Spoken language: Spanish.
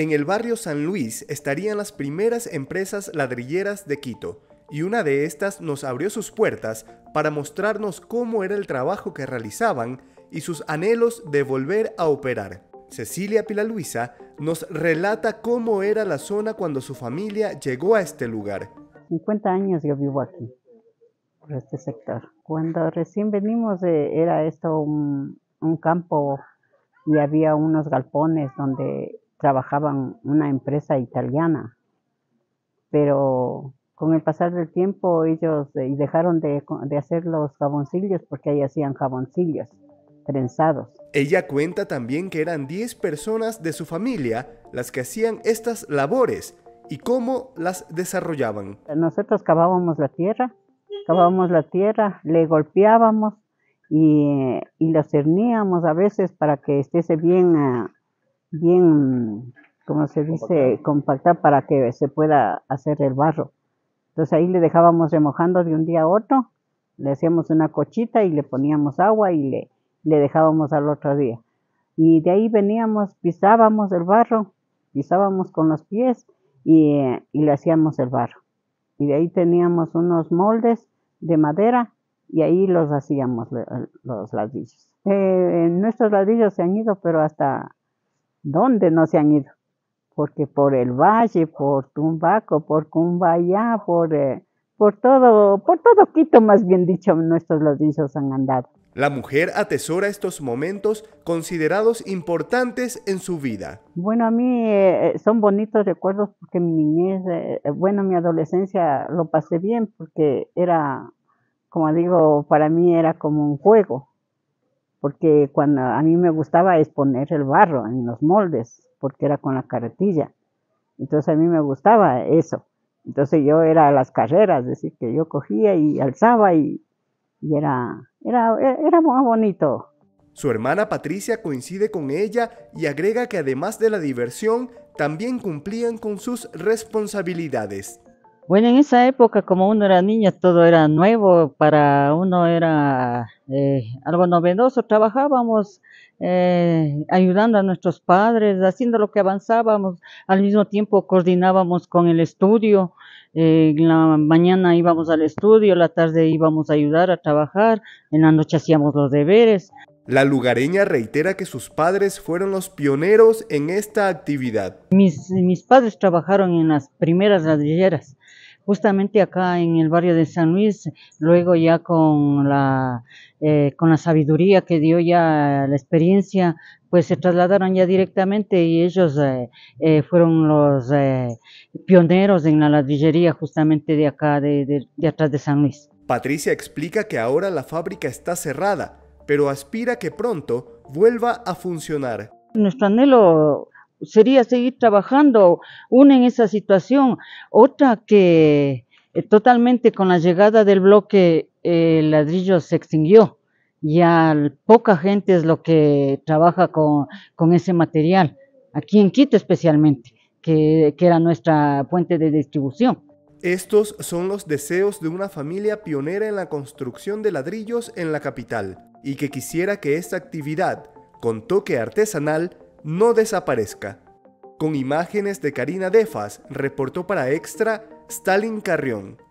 En el barrio San Luis estarían las primeras empresas ladrilleras de Quito, y una de estas nos abrió sus puertas para mostrarnos cómo era el trabajo que realizaban y sus anhelos de volver a operar. Cecilia Luisa nos relata cómo era la zona cuando su familia llegó a este lugar. 50 años yo vivo aquí, por este sector. Cuando recién venimos eh, era esto un campo y había unos galpones donde trabajaban una empresa italiana, pero con el pasar del tiempo ellos eh, dejaron de, de hacer los jaboncillos porque ahí hacían jaboncillos trenzados. Ella cuenta también que eran 10 personas de su familia las que hacían estas labores y cómo las desarrollaban. Nosotros cavábamos la tierra, cavábamos la tierra, le golpeábamos y, eh, y cerníamos a veces para que estése bien eh, bien, como se dice, compacta para que se pueda hacer el barro. Entonces ahí le dejábamos remojando de un día a otro, le hacíamos una cochita y le poníamos agua y le, dejábamos al otro día. Y de ahí veníamos, pisábamos el barro, pisábamos con los pies y, le hacíamos el barro. Y de ahí teníamos unos moldes de madera y ahí los hacíamos los ladrillos. Eh, nuestros ladrillos se han ido, pero hasta ¿Dónde no se han ido? Porque por el valle, por Tumbaco, por Cumbayá, por, eh, por todo, por todo Quito, más bien dicho, nuestros ladrillos han andado. La mujer atesora estos momentos considerados importantes en su vida. Bueno, a mí eh, eh, son bonitos recuerdos porque mi niñez, bueno, mi adolescencia lo pasé bien porque era, como digo, para mí era como un juego porque cuando a mí me gustaba es poner el barro en los moldes, porque era con la carretilla. Entonces a mí me gustaba eso. Entonces yo era a las carreras, es decir, que yo cogía y alzaba y, y era, era, era muy bonito. Su hermana Patricia coincide con ella y agrega que además de la diversión, también cumplían con sus responsabilidades. Bueno, en esa época, como uno era niña todo era nuevo, para uno era eh, algo novedoso. Trabajábamos eh, ayudando a nuestros padres, haciendo lo que avanzábamos. Al mismo tiempo coordinábamos con el estudio. Eh, en la mañana íbamos al estudio, la tarde íbamos a ayudar a trabajar, en la noche hacíamos los deberes. La lugareña reitera que sus padres fueron los pioneros en esta actividad. Mis, padres trabajaron en las primeras ladrilleras, justamente acá en el barrio de San Luis, luego ya con la, eh, con la sabiduría que dio ya la experiencia, pues se trasladaron ya directamente y ellos eh, eh, fueron los pioneros en la ladrillería justamente de acá, de atrás de San Luis. Patricia explica que ahora la fábrica está cerrada pero aspira que pronto vuelva a funcionar. Nuestro anhelo sería seguir trabajando, una en esa situación, otra que eh, totalmente con la llegada del bloque eh, el ladrillo se extinguió. al poca gente es lo que trabaja con, con ese material, aquí en Quito especialmente, que, que era nuestra fuente de distribución. Estos son los deseos de una familia pionera en la construcción de ladrillos en la capital y que quisiera que esta actividad, con toque artesanal, no desaparezca. Con imágenes de Karina Defas, reportó para Extra Stalin Carrión.